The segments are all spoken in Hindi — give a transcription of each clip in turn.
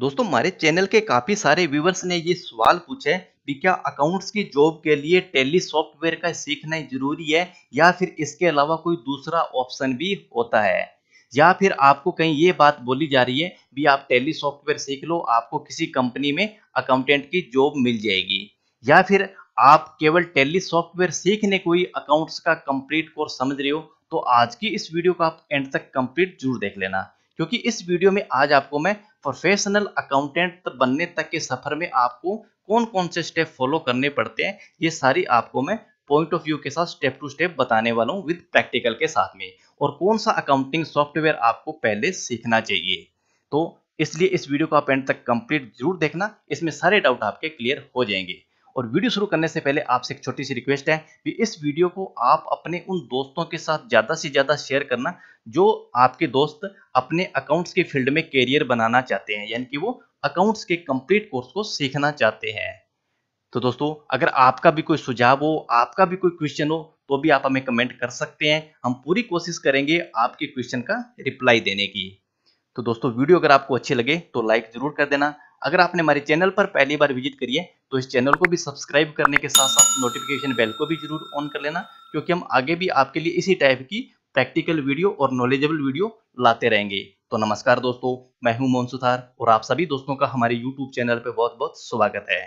दोस्तों हमारे चैनल के काफ़ी सारे व्यूवर्स ने ये सवाल पूछे कि क्या अकाउंट्स की जॉब के लिए टेली सॉफ्टवेयर का सीखना जरूरी है या फिर इसके अलावा कोई दूसरा ऑप्शन भी होता है या फिर आपको कहीं ये बात बोली जा रही है भी आप टेली सॉफ्टवेयर सीख लो आपको किसी कंपनी में अकाउंटेंट की जॉब मिल जाएगी या फिर आप केवल टेली सॉफ्टवेयर सीखने कोई अकाउंट्स का कंप्लीट कोर्स समझ रहे हो तो आज की इस वीडियो को आप एंड तक कंप्लीट जरूर देख लेना क्योंकि इस वीडियो में आज आपको मैं प्रोफेशनल अकाउंटेंट बनने तक के सफर में आपको कौन कौन से स्टेप फॉलो करने पड़ते हैं ये सारी आपको मैं पॉइंट ऑफ व्यू के साथ स्टेप टू स्टेप बताने वाला हूँ विद प्रैक्टिकल के साथ में और कौन सा अकाउंटिंग सॉफ्टवेयर आपको पहले सीखना चाहिए तो इसलिए इस वीडियो को आप एंड तक कंप्लीट जरूर देखना इसमें सारे डाउट आपके क्लियर हो जाएंगे और वीडियो शुरू करने से पहले आपसे एक छोटी सी रिक्वेस्ट है कि इस वीडियो को आप अपने उन दोस्तों के साथ ज़्यादा से ज़्यादा शेयर करना जो आपके दोस्त अपने अकाउंट्स के फील्ड में कैरियर बनाना चाहते हैं यानी कि वो अकाउंट्स के कंप्लीट कोर्स को सीखना चाहते हैं तो दोस्तों अगर आपका भी कोई सुझाव हो आपका भी कोई क्वेश्चन हो तो भी आप हमें कमेंट कर सकते हैं हम पूरी कोशिश करेंगे आपके क्वेश्चन का रिप्लाई देने की तो दोस्तों वीडियो अगर आपको अच्छे लगे तो लाइक ज़रूर कर देना अगर आपने हमारे चैनल पर पहली बार विजिट करिए तो इस चैनल को भी सब्सक्राइब करने के साथ साथ नोटिफिकेशन बेल को भी जरूर ऑन कर लेना क्योंकि हम आगे भी आपके लिए इसी टाइप की प्रैक्टिकल वीडियो और नॉलेजेबल वीडियो लाते रहेंगे तो नमस्कार दोस्तों मैं हूं मोहन सुथार और आप सभी दोस्तों का हमारे यूट्यूब चैनल पर बहुत बहुत स्वागत है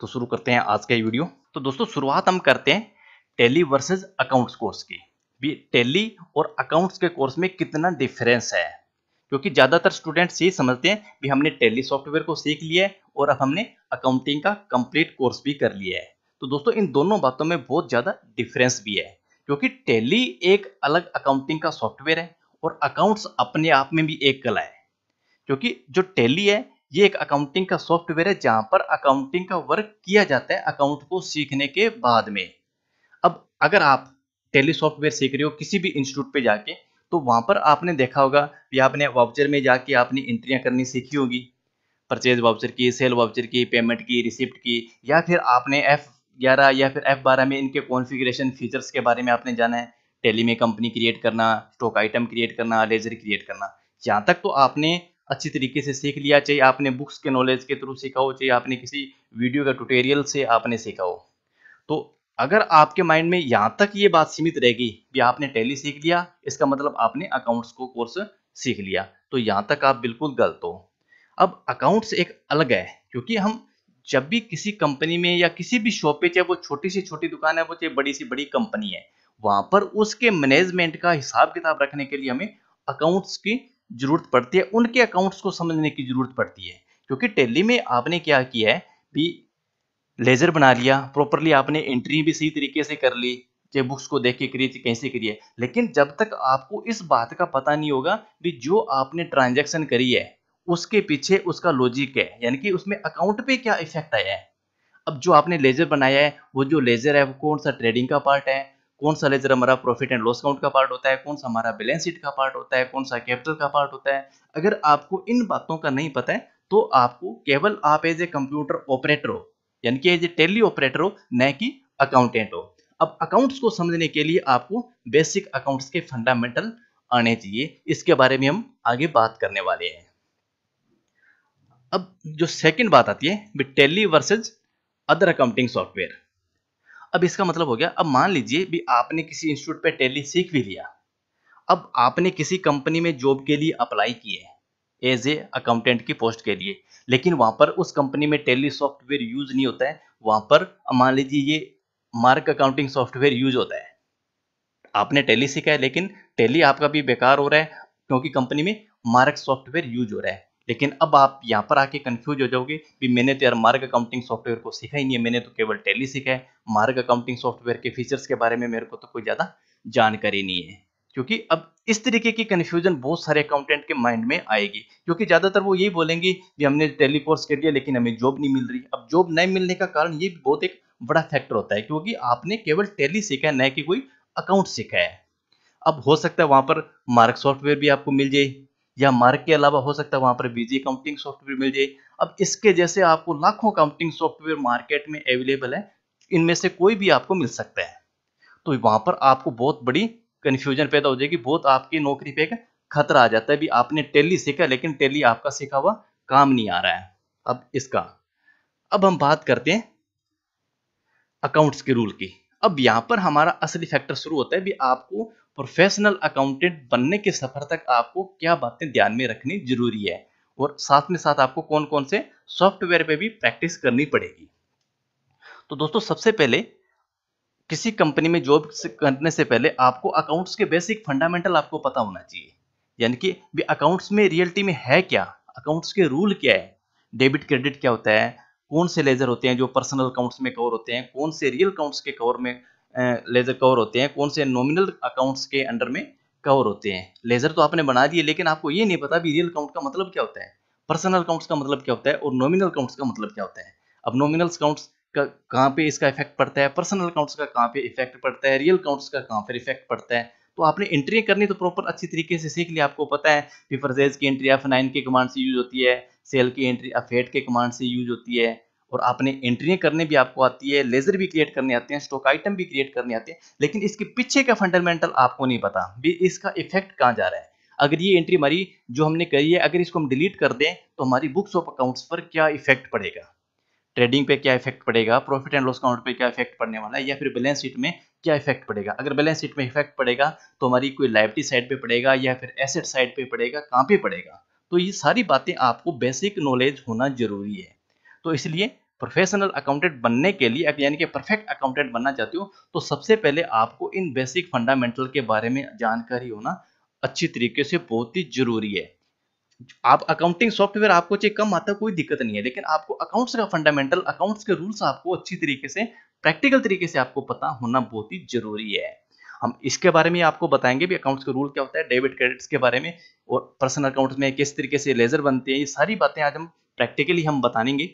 तो शुरू करते हैं आज का ये वीडियो तो दोस्तों शुरुआत हम करते हैं टेली वर्सेज अकाउंट्स कोर्स की भी टेली और अकाउंट्स के कोर्स में कितना डिफरेंस है क्योंकि ज़्यादातर स्टूडेंट्स ये समझते हैं कि हमने टेली सॉफ्टवेयर को सीख लिया है और अब हमने अकाउंटिंग का कंप्लीट कोर्स भी कर लिया है तो दोस्तों इन दोनों बातों में बहुत ज़्यादा डिफरेंस भी है क्योंकि टेली एक अलग अकाउंटिंग का सॉफ्टवेयर है और अकाउंट्स अपने आप में भी एक कला है क्योंकि जो टेली है ये एक अकाउंटिंग का सॉफ्टवेयर है जहां पर अकाउंटिंग का वर्क किया जाता है अकाउंट को सीखने के बाद में अब अगर आप टेली सॉफ्टवेयर सीख रहे हो किसी भी इंस्टीट्यूट पे जाके तो वहां पर आपने देखा होगा कि आपने वाउचर में जाके आपने एंट्रियां करनी सीखी होगी परचेज वाउचर की सेल वाउचर की पेमेंट की रिसिप्ट की या फिर आपने एफ़ ग्यारह या फिर एफ़ बारह में इनके कॉन्फ़िगरेशन फीचर्स के बारे में आपने जाना है टेली में कंपनी क्रिएट करना स्टॉक आइटम क्रिएट करना लेजर क्रिएट करना यहाँ तक तो आपने अच्छी तरीके से सीख लिया चाहिए आपने बुक्स के नॉलेज के थ्रू सीखा हो चाहिए आपने किसी वीडियो का ट्यूटोरियल से आपने सीखा हो तो अगर आपके माइंड में यहाँ तक ये बात सीमित रहेगी कि आपने टैली सीख लिया इसका मतलब आपने अकाउंट्स को कोर्स सीख लिया तो यहां तक आप बिल्कुल गलत हो अब अकाउंट्स एक अलग है क्योंकि हम जब भी किसी कंपनी में या किसी भी शॉप पे चाहे वो छोटी सी छोटी दुकान है वो चाहे बड़ी सी बड़ी कंपनी है वहां पर उसके मैनेजमेंट का हिसाब किताब रखने के लिए हमें अकाउंट्स की जरूरत पड़ती है उनके अकाउंट्स को समझने की जरूरत पड़ती है क्योंकि टेली में आपने क्या किया है भी लेज़र बना लिया प्रॉपरली आपने एंट्री भी सही तरीके से कर ली चाहे बुक्स को देख के करिए कैसे करिए लेकिन जब तक आपको इस बात का पता नहीं होगा भी जो आपने ट्रांजेक्शन करी है उसके पीछे उसका लॉजिक है यानी कि उसमें अकाउंट पे क्या इफेक्ट आया है अब जो आपने लेजर बनाया है वो जो लेजर है वो कौन सा ट्रेडिंग का पार्ट है कौन सा लेजर हमारा प्रॉफिट एंड लॉस अकाउंट का पार्ट होता है कौन सा हमारा बैलेंस शीट का पार्ट होता है कौन सा कैपिटल का पार्ट होता है अगर आपको इन बातों का नहीं पता है तो आपको केवल आप एज ए कंप्यूटर ऑपरेटर हो यानी कि एज ए टेली ऑपरेटर हो न कि अकाउंटेंट हो अब अकाउंट्स को समझने के लिए आपको बेसिक अकाउंट्स के फंडामेंटल आने चाहिए इसके बारे में हम आगे बात करने वाले हैं अब जो सेकंड बात आती है Tally versus other accounting software अब इसका मतलब हो गया अब मान लीजिए भी आपने किसी इंस्टीट्यूट पे टेली सीख भी लिया अब आपने किसी कंपनी में जॉब के लिए अप्लाई किए एज ए अकाउंटेंट की पोस्ट के लिए लेकिन वहां पर उस कंपनी में टेली सॉफ्टवेयर यूज नहीं होता है वहां पर मान लीजिए ये मार्क अकाउंटिंग सॉफ्टवेयर यूज होता है आपने टेली सीखा है लेकिन टेली आपका भी बेकार हो रहा है क्योंकि कंपनी में मार्क सॉफ्टवेयर यूज हो रहा है लेकिन अब आप यहाँ पर आके कंफ्यूज हो जाओगे भी मैंने तो यार मार्ग अकाउंटिंग सॉफ्टवेयर को सीखा ही नहीं है मैंने तो केवल टेली सीखा है मार्ग अकाउंटिंग सॉफ्टवेयर के फीचर्स के बारे में मेरे को तो कोई ज़्यादा जानकारी नहीं है क्योंकि अब इस तरीके की कन्फ्यूजन बहुत सारे अकाउंटेंट के माइंड में आएगी क्योंकि ज़्यादातर वो यही बोलेंगे कि हमने कोर्स कर लिया लेकिन हमें जॉब नहीं मिल रही अब जॉब नहीं मिलने का कारण ये बहुत एक बड़ा फैक्टर होता है क्योंकि आपने केवल टेली सीखा है न कि कोई अकाउंट सीखा है अब हो सकता है वहां पर मार्क सॉफ्टवेयर भी आपको मिल जाए या मार्क के अलावा हो सकता है वहां पर बीजी अकाउंटिंग सॉफ्टवेयर मिल जाए अब इसके जैसे आपको लाखों अकाउंटिंग सॉफ्टवेयर मार्केट में अवेलेबल है इनमें से कोई भी आपको मिल सकता है तो वहां पर आपको बहुत बड़ी कन्फ्यूजन पैदा हो जाएगी बहुत आपकी नौकरी पे एक खतरा आ जाता है भी आपने टेली सीखा लेकिन टेली आपका सीखा हुआ काम नहीं आ रहा है अब इसका अब हम बात करते हैं अकाउंट्स के रूल की अब यहां पर हमारा असली फैक्टर शुरू होता है भी आपको प्रोफेशनल अकाउंटेंट बनने के सफर तक आपको क्या बातें ध्यान में रखनी जरूरी है और साथ में साथ आपको कौन कौन से सॉफ्टवेयर पे भी प्रैक्टिस करनी पड़ेगी तो दोस्तों सबसे पहले किसी कंपनी में जॉब करने से पहले आपको अकाउंट्स के बेसिक फंडामेंटल आपको पता होना चाहिए यानी कि अकाउंट्स में रियलिटी में है क्या अकाउंट्स के रूल क्या है डेबिट क्रेडिट क्या होता है कौन से लेजर होते हैं जो पर्सनल अकाउंट्स में कवर होते हैं कौन से रियल अकाउंट्स के कवर में लेजर कवर होते हैं कौन से नॉमिनल अकाउंट्स के अंडर में कवर होते हैं लेजर तो आपने बना दिए लेकिन आपको ये नहीं पता भी रियल अकाउंट का मतलब क्या होता है पर्सनल अकाउंट्स का मतलब क्या होता है और नॉमिनल अकाउंट्स का मतलब क्या होता है अब नॉमिनल अकाउंट्स कहाँ पे इसका इफेक्ट पड़ता है पर्सनल अकाउंट्स का कहाँ पे इफेक्ट पड़ता है रियल अकाउंट्स का कहाँ पर इफेक्ट पड़ता है तो आपने एंट्री करनी तो प्रॉपर अच्छी तरीके से सीख लिया आपको पता है कि की एंट्री एफ नाइन के कमांड से यूज होती है सेल की एंट्री एफ एट के कमांड से यूज होती है और आपने एंट्रियाँ करने भी आपको आती है लेजर भी क्रिएट करने आते हैं स्टॉक आइटम भी क्रिएट करने आते हैं लेकिन इसके पीछे का फंडामेंटल आपको नहीं पता भी इसका इफेक्ट कहाँ जा रहा है अगर ये एंट्री हमारी जो हमने करी है अगर इसको हम डिलीट कर दें तो हमारी बुक्स ऑफ अकाउंट्स पर क्या इफेक्ट पड़ेगा ट्रेडिंग पे क्या इफेक्ट पड़ेगा प्रॉफिट एंड लॉस अकाउंट पे क्या इफेक्ट पड़ने वाला है या फिर बैलेंस शीट में क्या इफेक्ट पड़ेगा अगर बैलेंस शीट में इफेक्ट पड़ेगा तो हमारी कोई लाइबिलिटी साइड पे पड़ेगा या फिर एसेट साइड पे पड़ेगा कहाँ पे पड़ेगा तो ये सारी बातें आपको बेसिक नॉलेज होना जरूरी है तो इसलिए प्रोफेशनल अकाउंटेंट बनने के लिए अब यानी कि परफेक्ट अकाउंटेंट बनना चाहते हो तो सबसे पहले आपको इन बेसिक फंडामेंटल के बारे में जानकारी होना अच्छी तरीके से बहुत ही जरूरी है आप अकाउंटिंग सॉफ्टवेयर आपको चाहिए कम आता कोई दिक्कत नहीं है लेकिन आपको अकाउंट्स का फंडामेंटल अकाउंट्स के रूल्स आपको अच्छी तरीके से प्रैक्टिकल तरीके से आपको पता होना बहुत ही जरूरी है हम इसके बारे में आपको बताएंगे भी अकाउंट्स के रूल क्या होता है डेबिट क्रेडिट्स के बारे में और पर्सनल अकाउंट्स में किस तरीके से लेजर बनते हैं ये सारी बातें आज हम प्रैक्टिकली हम बताएंगे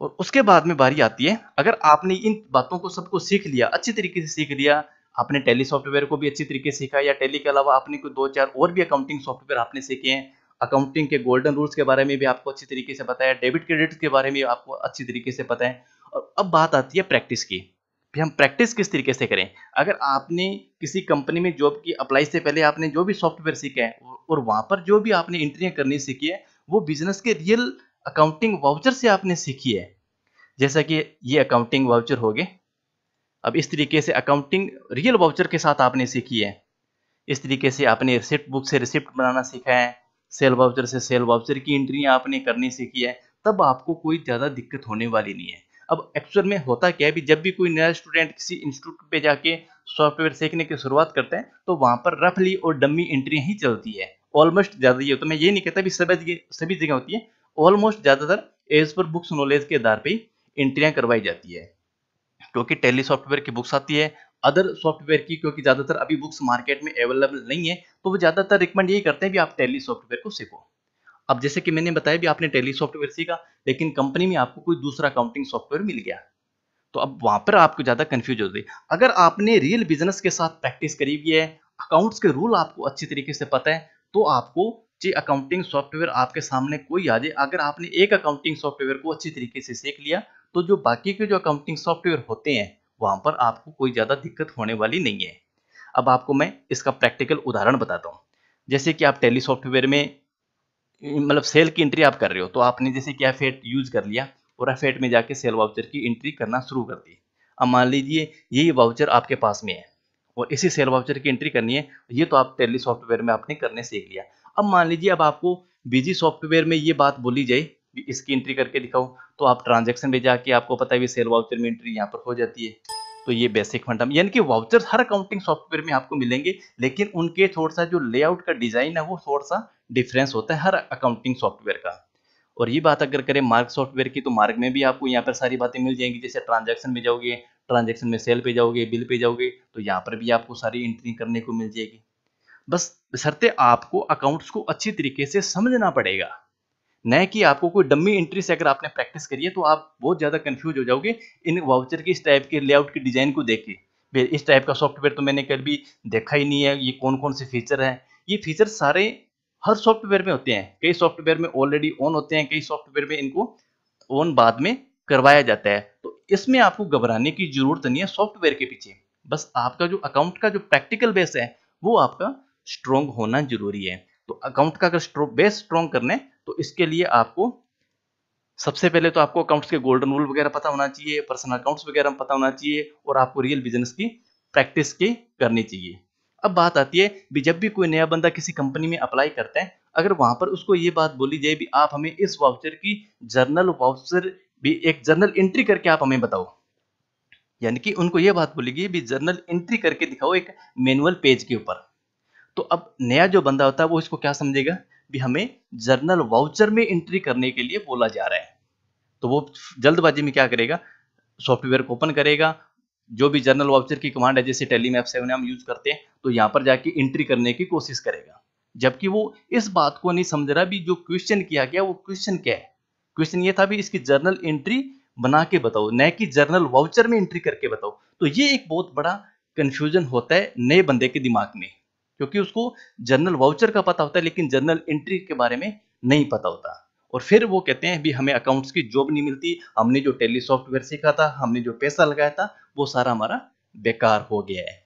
और उसके बाद में बारी आती है अगर आपने इन बातों को सबको सीख लिया अच्छी तरीके से सीख लिया आपने टेली सॉफ्टवेयर को भी अच्छी तरीके से सीखा या टेली के अलावा आपने कोई दो चार और भी अकाउंटिंग सॉफ्टवेयर आपने सीखे हैं अकाउंटिंग के गोल्डन रूल्स के बारे में भी आपको अच्छी तरीके से पता है डेबिट क्रेडिट के बारे में आपको अच्छी तरीके से पता है और अब बात आती है प्रैक्टिस की भी हम प्रैक्टिस किस तरीके से करें अगर आपने किसी कंपनी में जॉब की अप्लाई से पहले आपने जो भी सॉफ्टवेयर सीखा है और वहाँ पर जो भी आपने एंट्रियाँ करनी सीखी है वो बिजनेस के रियल अकाउंटिंग वाउचर से आपने सीखी है जैसा कि ये अकाउंटिंग वाउचर हो गए अब इस तरीके से अकाउंटिंग रियल वाउचर के साथ आपने सीखी है इस तरीके से आपने रिसिप्ट बुक से रिसिप्ट बनाना सीखा है सेल वाउचर से सेल वाउचर की एंट्री आपने करनी सीखी है तब आपको कोई ज़्यादा दिक्कत होने वाली नहीं है अब एक्चुअल में होता क्या है भी जब भी कोई नया स्टूडेंट किसी इंस्टीट्यूट पे जाके सॉफ्टवेयर सीखने की शुरुआत करते हैं तो वहाँ पर रफली और डमी एंट्री ही चलती है ऑलमोस्ट ज़्यादा ये होता है मैं ये नहीं कहता भी सभी सभी जगह होती है ऑलमोस्ट ज़्यादातर एज पर बुक्स नॉलेज के आधार पर ही एंट्रियाँ करवाई जाती है क्योंकि टेली सॉफ्टवेयर की बुक्स आती है अदर सॉफ्टवेयर की क्योंकि ज़्यादातर अभी बुक्स मार्केट में अवेलेबल नहीं है तो वो ज़्यादातर रिकमेंड यही करते हैं भी आप टेली सॉफ्टवेयर को सीखो अब जैसे कि मैंने बताया भी आपने टेली सॉफ्टवेयर सीखा लेकिन कंपनी में आपको कोई दूसरा अकाउंटिंग सॉफ्टवेयर मिल गया तो अब वहां पर आपको ज़्यादा कंफ्यूज हो रही अगर आपने रियल बिजनेस के साथ प्रैक्टिस करी हुई है अकाउंट्स के रूल आपको अच्छी तरीके से पता है तो आपको जी अकाउंटिंग सॉफ्टवेयर आपके सामने कोई आ जाए अगर आपने एक अकाउंटिंग सॉफ्टवेयर को अच्छी तरीके से सीख लिया तो जो बाकी के जो अकाउंटिंग सॉफ्टवेयर होते हैं वहां पर आपको कोई ज़्यादा दिक्कत होने वाली नहीं है अब आपको मैं इसका प्रैक्टिकल उदाहरण बताता हूँ जैसे कि आप टेली सॉफ्टवेयर में मतलब सेल की एंट्री आप कर रहे हो तो आपने जैसे कि एफेट यूज़ कर लिया और एफेट में जाके सेल वाउचर की एंट्री करना शुरू कर दी अब मान लीजिए यही वाउचर आपके पास में है और इसी सेल वाउचर की एंट्री करनी है ये तो आप टेली सॉफ्टवेयर में आपने करने सीख लिया अब मान लीजिए अब आपको बिजी सॉफ्टवेयर में ये बात बोली जाए कि इसकी एंट्री करके दिखाओ तो आप ट्रांजेक्शन भी जाके आपको पता है सेल वाउचर में एंट्री यहाँ पर हो जाती है तो ये बेसिक फंडम यानी कि वाउचर हर अकाउंटिंग सॉफ्टवेयर में आपको मिलेंगे लेकिन उनके थोड़ा सा जो लेआउट का डिज़ाइन है वो थोड़ा सा डिफरेंस होता है हर अकाउंटिंग सॉफ्टवेयर का और ये बात अगर करें मार्ग सॉफ्टवेयर की तो मार्ग में भी आपको यहाँ पर सारी बातें मिल जाएंगी जैसे ट्रांजेक्शन में जाओगे ट्रांजेक्शन में सेल पे जाओगे बिल पे जाओगे तो यहाँ पर भी आपको सारी एंट्री करने को मिल जाएगी बस सरते आपको अकाउंट्स को अच्छी तरीके से समझना पड़ेगा न कि आपको कोई डम्मी एंट्री से अगर आपने प्रैक्टिस करी है तो आप बहुत ज़्यादा कंफ्यूज हो जाओगे इन वाउचर की इस टाइप के लेआउट के डिज़ाइन को देख के इस टाइप का सॉफ्टवेयर तो मैंने कभी देखा ही नहीं है ये कौन कौन से फीचर है ये फीचर सारे हर सॉफ्टवेयर में होते हैं कई सॉफ्टवेयर में ऑलरेडी ऑन होते हैं कई सॉफ्टवेयर में इनको ऑन बाद में करवाया जाता है तो इसमें आपको घबराने की जरूरत नहीं है सॉफ्टवेयर के पीछे बस आपका जो अकाउंट का जो प्रैक्टिकल बेस है वो आपका स्ट्रॉन्ग होना जरूरी है तो अकाउंट का अगर बेस स्ट्रॉन्ग करना है तो इसके लिए आपको सबसे पहले तो आपको अकाउंट्स के गोल्डन रूल वगैरह पता होना चाहिए पर्सनल अकाउंट्स वगैरह पता होना चाहिए और आपको रियल बिजनेस की प्रैक्टिस की करनी चाहिए अब बात आती है भी जब भी कोई नया बंदा किसी कंपनी में अप्लाई करता है अगर वहां पर उसको ये बात बोली जाए भी आप हमें इस वाउचर की जर्नल वाउचर भी एक जर्नल एंट्री करके आप हमें बताओ यानी कि उनको यह बात बोली भी जर्नल एंट्री करके दिखाओ एक मैनुअल पेज के ऊपर तो अब नया जो बंदा होता है वो इसको क्या समझेगा भी हमें जर्नल वाउचर में एंट्री करने के लिए बोला जा रहा है तो वो जल्दबाजी में क्या करेगा सॉफ्टवेयर को ओपन करेगा जो भी जर्नल वाउचर की कमांड है जैसे टेली मैप सेवन हम यूज करते हैं तो यहाँ पर जाके एंट्री करने की कोशिश करेगा जबकि वो इस बात को नहीं समझ रहा भी जो क्वेश्चन किया गया वो क्वेश्चन क्या है क्वेश्चन ये था भी इसकी जर्नल एंट्री बना के बताओ न कि जर्नल वाउचर में एंट्री करके बताओ तो ये एक बहुत बड़ा कंफ्यूजन होता है नए बंदे के दिमाग में क्योंकि उसको जनरल वाउचर का पता होता है लेकिन जनरल एंट्री के बारे में नहीं पता होता और फिर वो कहते हैं भी हमें अकाउंट्स की जॉब नहीं मिलती हमने जो टेली सॉफ्टवेयर सीखा था हमने जो पैसा लगाया था वो सारा हमारा बेकार हो गया है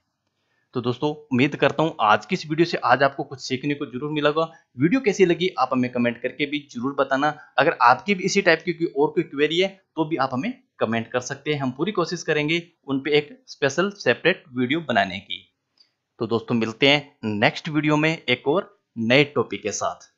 तो दोस्तों उम्मीद करता हूं आज की इस वीडियो से आज आपको कुछ सीखने को जरूर मिला होगा वीडियो कैसी लगी आप हमें कमेंट करके भी जरूर बताना अगर आपकी भी इसी टाइप की कोई और कोई क्वेरी है तो भी आप हमें कमेंट कर सकते हैं हम पूरी कोशिश करेंगे उन पर एक स्पेशल सेपरेट वीडियो बनाने की तो दोस्तों मिलते हैं नेक्स्ट वीडियो में एक और नए टॉपिक के साथ